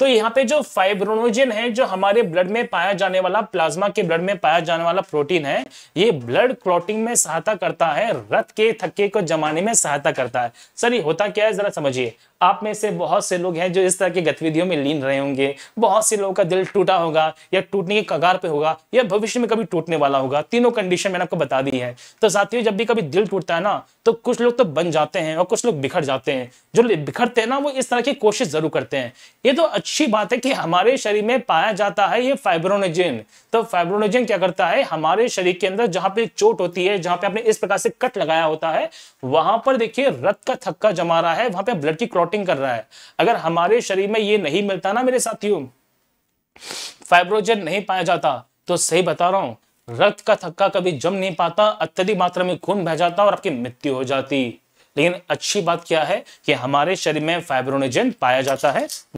तो यहाँ पे जो फाइब्रोनोजन है जो हमारे ब्लड में पाया जाने वाला प्लाज्मा के ब्लड में पाया जाने वाला प्रोटीन है ये ब्लड क्लॉटिंग में सहायता करता है रथ के थक्के को जमाने में सहायता करता है सर ये होता क्या है जरा समझिए आप में से बहुत से लोग हैं जो इस तरह की गतिविधियों में लीन रहे होंगे बहुत से लोगों का दिल टूटा होगा या टूटने के कगार पे होगा या भविष्य में कभी टूटने वाला होगा तीनों कंडीशन मैंने आपको बता दी है तो साथियों जब भी कभी दिल टूटता है ना तो कुछ लोग तो बन जाते हैं और कुछ लोग बिखर जाते हैं जो बिखरते हैं ना वो इस तरह की कोशिश जरूर करते हैं ये तो अच्छी बात है कि हमारे शरीर में पाया जाता है ये फाइब्रोनेजेन तो फाइब्रोनेजेन क्या करता है हमारे शरीर के अंदर जहां पे चोट होती है जहां पे आपने इस प्रकार से कट लगाया होता है वहां पर देखिए रक्त का थक्का जमा रहा है वहां पे ब्लड की क्लॉटिंग कर रहा है अगर हमारे शरीर में ये नहीं मिलता ना मेरे साथियों फाइब्रोजन नहीं पाया जाता तो सही बता रहा हूं रक्त का थक्का कभी जम नहीं पाता अत्यधिक मात्रा में खून बह जाता और आपकी मृत्यु हो जाती लेकिन अच्छी बात क्या है कि हमारे शरीर में फाइब्रोनेजेन पाया जाता है